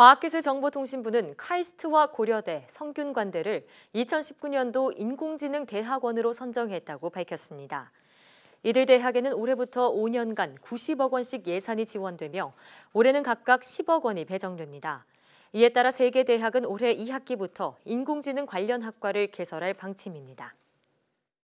과학기술정보통신부는 카이스트와 고려대, 성균관대를 2019년도 인공지능 대학원으로 선정했다고 밝혔습니다. 이들 대학에는 올해부터 5년간 90억 원씩 예산이 지원되며 올해는 각각 10억 원이 배정됩니다. 이에 따라 세 개 대학은 올해 2학기부터 인공지능 관련 학과를 개설할 방침입니다.